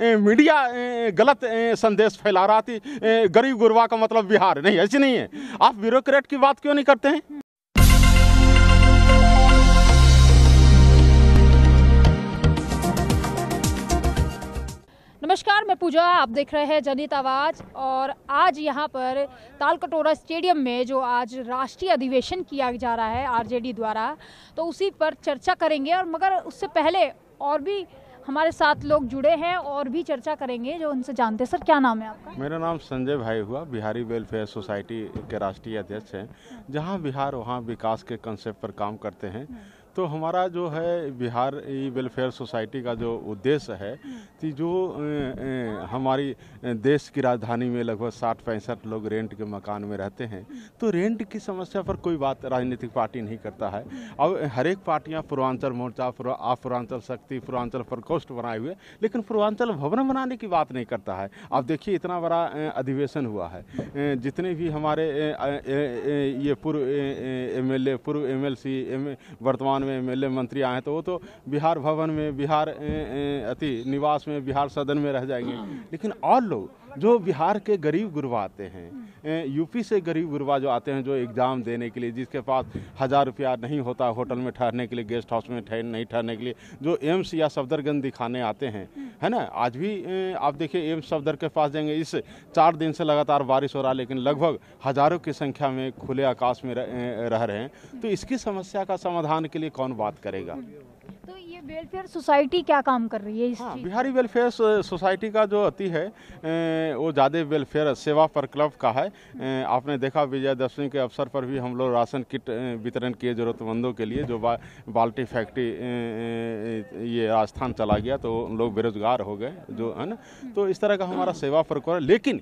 Media गलत संदेश फैला रहा थी गरीब गुरबा का मतलब बिहार नहीं ऐसी नहीं है आप ब्यूरोक्रेट की बात क्यों नहीं करते हैं नमस्कार मैं पूजा आप देख रहे हैं जनित आवाज और आज यहाँ पर तालकटोरा स्टेडियम में जो आज राष्ट्रीय अधिवेशन किया जा रहा है आरजेडी द्वारा तो उसी पर चर्चा करेंगे और मगर उससे पहले और भी हमारे साथ लोग जुड़े हैं और भी चर्चा करेंगे जो उनसे जानते हैं सर क्या नाम है आपका मेरा नाम संजय भाई हुआ बिहारी वेलफेयर सोसाइटी के राष्ट्रीय अध्यक्ष हैं जहाँ बिहार वहाँ विकास के कंसेप्ट पर काम करते हैं तो हमारा जो है बिहार वेलफेयर सोसाइटी का जो उद्देश्य है कि जो हमारी देश की राजधानी में लगभग साठ पैंसठ लोग रेंट के मकान में रहते हैं तो रेंट की समस्या पर कोई बात राजनीतिक पार्टी नहीं करता है अब हर एक पार्टियाँ पूर्वांचल मोर्चा आप पूर्वांचल शक्ति पूर्वांचल प्रकोष्ठ बनाए हुए लेकिन पूर्वांचल भवन बनाने की बात नहीं करता है अब देखिए इतना बड़ा अधिवेशन हुआ है जितने भी हमारे ये पूर्व एम एल पूर्व एम वर्तमान में एमएलए मंत्री आए तो वो तो बिहार भवन में बिहार अति निवास में बिहार सदन में रह जाएंगे हाँ। लेकिन और लोग जो बिहार के गरीब गुरबा आते हैं हम्म। यूपी से गरीब गुरबा जो आते हैं जो एग्ज़ाम देने के लिए जिसके पास हज़ार रुपया नहीं होता होटल में ठहरने के लिए गेस्ट हाउस में ठहर नहीं ठहरने के लिए जो एम्स या सफदरगंज दिखाने आते हैं हम्म। है ना आज भी आप देखिए एम्स सफदर के पास जाएंगे इस चार दिन से लगातार बारिश हो रहा है लेकिन लगभग हज़ारों की संख्या में खुले आकाश में रह रहे हैं तो इसकी समस्या का समाधान के लिए कौन बात करेगा वेलफेयर सोसाइटी क्या काम कर रही है इस हाँ, बिहारी वेलफेयर सोसाइटी का जो अति है वो ज़्यादा वेलफेयर सेवा पर क्लब का है आपने देखा विजयादशमी के अवसर पर भी हम लोग राशन किट वितरण किए ज़रूरतमंदों के लिए जो बा, बाल्टी फैक्ट्री ये राजस्थान चला गया तो लोग बेरोजगार हो गए जो है ना तो इस तरह का हमारा सेवा पर क्लब लेकिन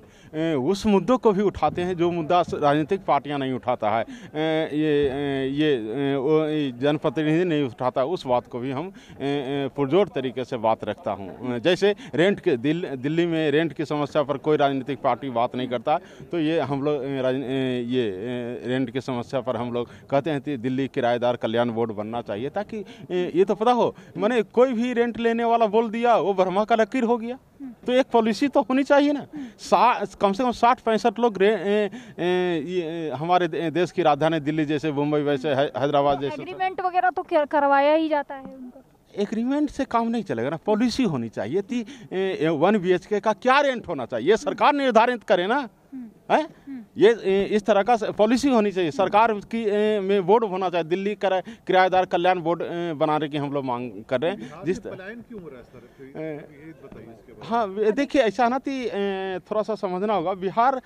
उस मुद्दों को भी उठाते हैं जो मुद्दा राजनीतिक पार्टियाँ नहीं उठाता है ये ये जनप्रतिनिधि नहीं उठाता उस बात को भी हम पुरजोर तरीके से बात रखता हूँ जैसे रेंट के दिल दिल्ली में रेंट की समस्या पर कोई राजनीतिक पार्टी बात नहीं करता तो ये हम लोग ये रेंट की समस्या पर हम लोग कहते हैं कि दिल्ली किराएदार कल्याण बोर्ड बनना चाहिए ताकि ये तो पता हो मैंने कोई भी रेंट लेने वाला बोल दिया वो ब्रह्मा का लकीर हो गया तो एक पॉलिसी तो होनी चाहिए ना सा कम से कम साठ पैंसठ लोग रे, ए, ए, हमारे देश की राजधानी दिल्ली जैसे मुंबई वैसे हैदराबाद तो जैसे एग्रीमेंट वगैरह तो करवाया ही जाता है उनको एग्रीमेंट से काम नहीं चलेगा ना पॉलिसी होनी चाहिए थी वन बी का क्या रेंट होना चाहिए ये सरकार निर्धारित करे ना है ये इस तरह का पॉलिसी होनी चाहिए सरकार की में बोर्ड होना चाहिए दिल्ली कर किराएदार कल्याण बोर्ड बनाने की हम लोग मांग कर रहे हैं जिस तरह हाँ देखिए ऐसा ना कि थोड़ा सा समझना होगा बिहार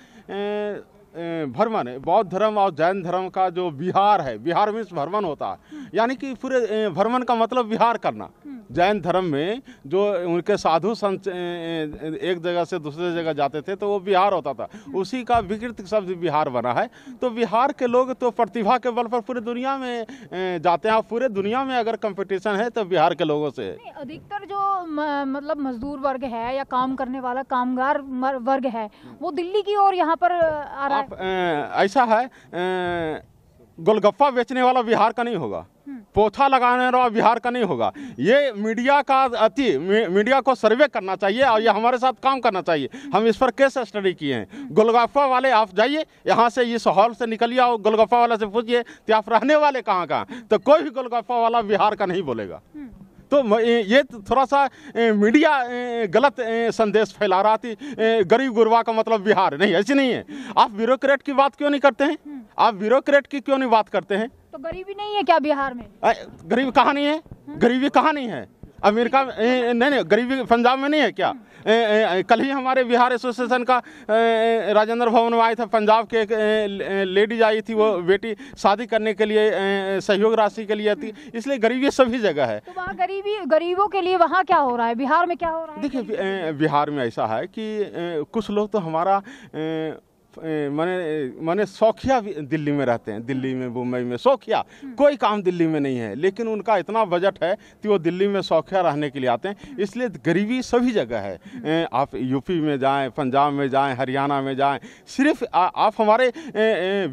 भरमन बौद्ध धर्म और जैन धर्म का जो बिहार है बिहार मीन्स भ्रमण होता है यानी कि पूरे भ्रमण का मतलब बिहार करना जैन धर्म में जो उनके साधु संत एक जगह से दूसरे जगह जाते थे तो वो बिहार होता था उसी का विकृत शब्द बिहार बना है तो बिहार के लोग तो प्रतिभा के बल पर पूरे दुनिया में जाते हैं पूरे दुनिया में अगर कंपटीशन है तो बिहार के लोगों से अधिकतर जो मतलब मजदूर वर्ग है या काम करने वाला कामगार वर्ग है वो दिल्ली की और यहाँ पर आ रहा है ऐसा है गोलगप्पा बेचने वाला बिहार का नहीं होगा पोथा लगाने रहा बिहार का नहीं होगा ये मीडिया का अति मीडिया को सर्वे करना चाहिए और ये हमारे साथ काम करना चाहिए हम इस पर केस स्टडी किए हैं गोलगप्पा वाले आप जाइए यहाँ से इस हॉल से निकलिए और गोलगप्पा वाले से पूछिए कि तो आप रहने वाले कहाँ कहाँ तो कोई भी गोलगप्पा वाला बिहार का नहीं बोलेगा तो ये तो थोड़ा सा मीडिया गलत संदेश फैला रहा थी गरीब गुरबा का मतलब बिहार नहीं ऐसी नहीं है आप ब्यूरोक्रेट की बात क्यों नहीं करते हैं आप ब्यूरोक्रेट की क्यों नहीं बात करते हैं तो गरीबी नहीं है क्या बिहार में गरीबी कहाँ नहीं है गरीबी कहाँ नहीं है अमेरिका में नहीं नहीं, गरीबी पंजाब में नहीं है क्या ए, ए, कल ही हमारे बिहार एसोसिएशन का राजेंद्र भवन में आए थे पंजाब के एक लेडीज आई थी वो बेटी शादी करने के लिए सहयोग राशि के लिए थी इसलिए गरीबी सभी जगह है तो वहाँ गरीबी गरीबों के लिए वहाँ क्या हो रहा है बिहार में क्या हो रहा है देखिए बिहार में ऐसा है कि कुछ लोग तो हमारा माने माने शौखिया दिल्ली में रहते हैं दिल्ली में मुंबई में शौखिया हम्म। कोई काम दिल्ली में नहीं है लेकिन उनका इतना बजट है कि वो दिल्ली में शौखिया रहने के लिए आते हैं हम्म। इसलिए गरीबी सभी जगह है हम्म। आप यूपी में जाएं पंजाब में जाएं हरियाणा में जाएं सिर्फ आप हमारे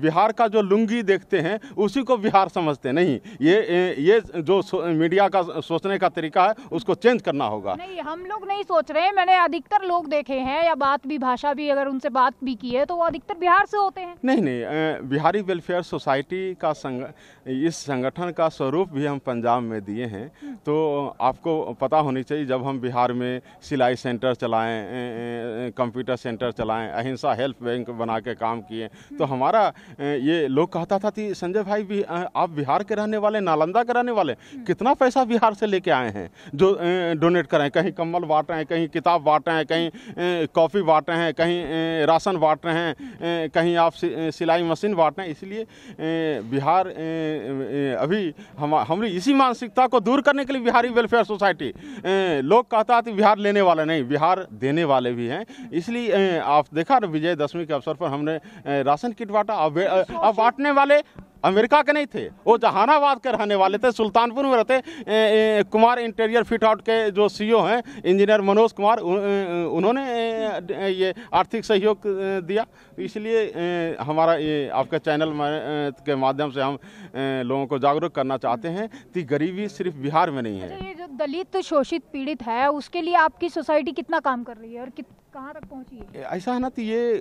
बिहार का जो लुंगी देखते हैं उसी को बिहार समझते नहीं ये ये जो मीडिया का सोचने का तरीका है उसको चेंज करना होगा नहीं हम लोग नहीं सोच रहे हैं मैंने अधिकतर लोग देखे हैं या बात भी भाषा भी अगर उनसे बात भी की है तो वो अधिकतर बिहार से होते हैं नहीं नहीं बिहारी वेलफेयर सोसाइटी का संग, इस संगठन का स्वरूप भी हम पंजाब में दिए हैं तो आपको पता होनी चाहिए जब हम बिहार में सिलाई सेंटर चलाएं कंप्यूटर सेंटर चलाएं अहिंसा हेल्प बैंक बना के काम किए तो हमारा ये लोग कहता था कि संजय भाई भी आप बिहार के रहने वाले नालंदा के रहने वाले कितना पैसा बिहार से लेके आए हैं जो डोनेट करें कहीं कम्बल बांट रहे हैं कहीं किताब बांट रहे हैं कहीं कॉफ़ी बांट रहे हैं कहीं राशन बांट रहे हैं कहीं आप सिलाई मशीन बांटें इसलिए बिहार अभी हम हमारी इसी मानसिकता को दूर करने के लिए बिहारी वेलफेयर सोसाइटी लोग कहता है बिहार लेने वाला नहीं बिहार देने वाले भी हैं इसलिए आप देखा विजय दशमी के अवसर पर हमने राशन किट बांटा अब बांटने वाले अमेरिका के नहीं थे वो जहानाबाद के रहने वाले थे सुल्तानपुर में रहते कुमार इंटीरियर फिट आउट के जो सी हैं इंजीनियर मनोज कुमार उन्होंने ये आर्थिक सहयोग दिया तो इसलिए हमारा ये आपका चैनल के माध्यम से हम लोगों को जागरूक करना चाहते हैं कि गरीबी सिर्फ बिहार में नहीं है अच्छा, ये जो दलित शोषित पीड़ित है उसके लिए आपकी सोसाइटी कितना काम कर रही है और कहाँ तक पहुँची है ऐसा है ना तो ये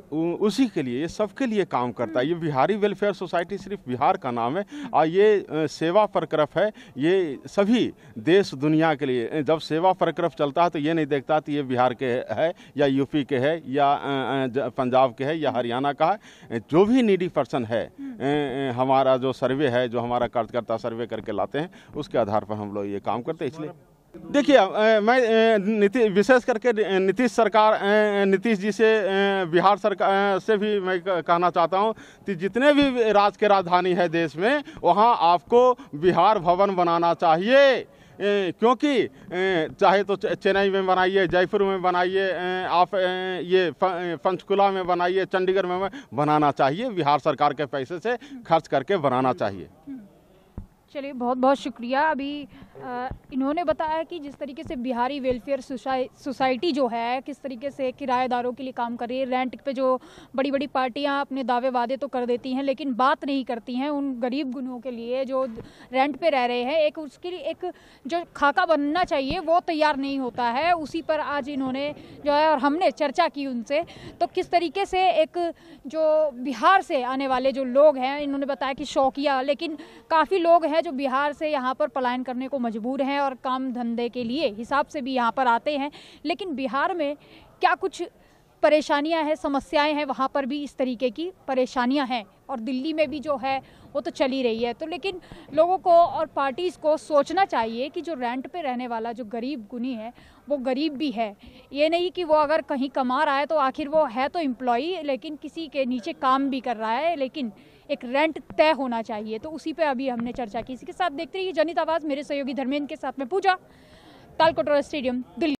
उसी के लिए ये सबके लिए काम करता है ये बिहारी वेलफेयर सोसाइटी सिर्फ बिहार का नाम है और ये सेवा प्रक्रफ है ये सभी देश दुनिया के लिए जब सेवा प्रक्रफ चलता है तो ये नहीं देखता तो ये बिहार के है या यूपी के है या पंजाब के है या हरियाणा का है जो भी नीडी पर्सन है हमारा जो सर्वे है जो हमारा कार्यकर्ता सर्वे करके लाते हैं उसके आधार पर हम लोग ये काम करते हैं इसलिए देखिए मैं नीति विशेष करके नीतीश सरकार नीतीश जी से बिहार सरकार से भी मैं कहना चाहता हूँ कि जितने भी राज्य के राजधानी है देश में वहाँ आपको बिहार भवन बनाना चाहिए क्योंकि चाहे तो चेन्नई में बनाइए जयपुर में बनाइए आप ये पंचकुला में बनाइए चंडीगढ़ में बनाना चाहिए बिहार सरकार के पैसे से खर्च करके बनाना चाहिए चलिए बहुत बहुत शुक्रिया अभी आ, इन्होंने बताया कि जिस तरीके से बिहारी वेलफेयर सोसाइटी जो है किस तरीके से किराएदारों के लिए काम कर रही है रेंट पे जो बड़ी बड़ी पार्टियां अपने दावे वादे तो कर देती हैं लेकिन बात नहीं करती हैं उन गरीब गुनों के लिए जो रेंट पे रह रहे हैं एक उसके लिए एक जो खाका बनना चाहिए वो तैयार नहीं होता है उसी पर आज इन्होंने जो है और हमने चर्चा की उनसे तो किस तरीके से एक जो बिहार से आने वाले जो लोग हैं इन्होंने बताया कि शौकिया लेकिन काफ़ी लोग हैं जो बिहार से यहाँ पर पलायन करने को मजबूर हैं और काम धंधे के लिए हिसाब से भी यहाँ पर आते हैं लेकिन बिहार में क्या कुछ परेशानियाँ हैं समस्याएं हैं वहाँ पर भी इस तरीके की परेशानियाँ हैं और दिल्ली में भी जो है वो तो चली रही है तो लेकिन लोगों को और पार्टीज़ को सोचना चाहिए कि जो रेंट पे रहने वाला जो गरीब गुनी है वो गरीब भी है ये नहीं कि वो अगर कहीं कमा रहा है तो आखिर वो है तो एम्प्लॉई लेकिन किसी के नीचे काम भी कर रहा है लेकिन एक रेंट तय होना चाहिए तो उसी पर अभी हमने चर्चा की इसी के साथ देखते रहिए जनित आवाज़ मेरे सहयोगी धर्मेंद्र के साथ में पूजा तालकोटोरा स्टेडियम दिल्ली